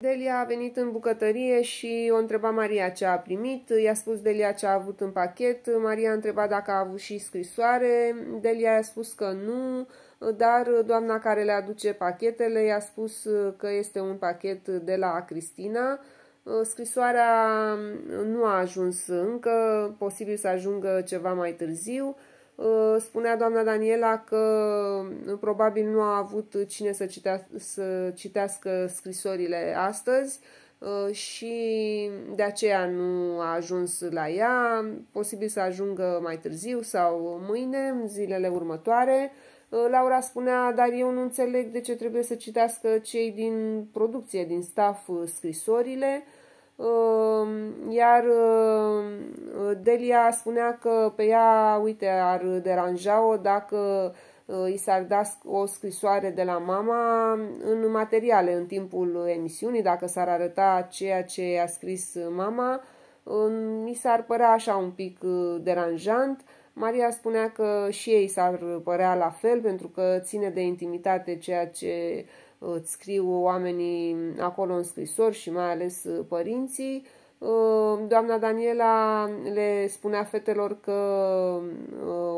Delia a venit în bucătărie și o întreba Maria ce a primit, i-a spus Delia ce a avut în pachet, Maria a întrebat dacă a avut și scrisoare, Delia i-a spus că nu, dar doamna care le aduce pachetele i-a spus că este un pachet de la Cristina. Scrisoarea nu a ajuns încă, posibil să ajungă ceva mai târziu. Uh, spunea doamna Daniela că uh, probabil nu a avut cine să, citea, să citească scrisorile astăzi uh, și de aceea nu a ajuns la ea, posibil să ajungă mai târziu sau mâine, în zilele următoare. Laura spunea, dar eu nu înțeleg de ce trebuie să citească cei din producție, din staff, scrisorile. Ehm, iar ehm, Delia spunea că pe ea, uite, ar deranja-o dacă eh, i s-ar da o scrisoare de la mama în materiale în timpul emisiunii, dacă s-ar arăta ceea ce a scris mama, mi s-ar părea așa un pic eh, deranjant. Maria spunea că și ei s-ar părea la fel pentru că ține de intimitate ceea ce îți uh, scriu oamenii acolo în scrisori și mai ales uh, părinții. Uh, doamna Daniela le spunea fetelor că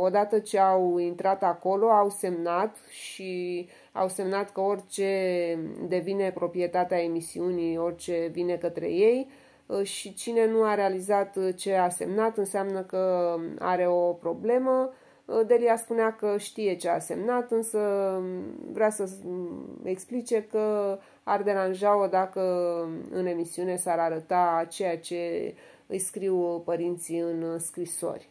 odată ce au intrat acolo au semnat și au semnat că orice devine proprietatea emisiunii, orice vine către ei, Uh, și cine nu a realizat uh, ce a semnat înseamnă că um, are o problemă. Uh, Delia spunea că știe ce a semnat, însă um, vrea să um, explice că ar deranja-o dacă în emisiune s-ar arăta ceea ce îi scriu părinții în scrisori.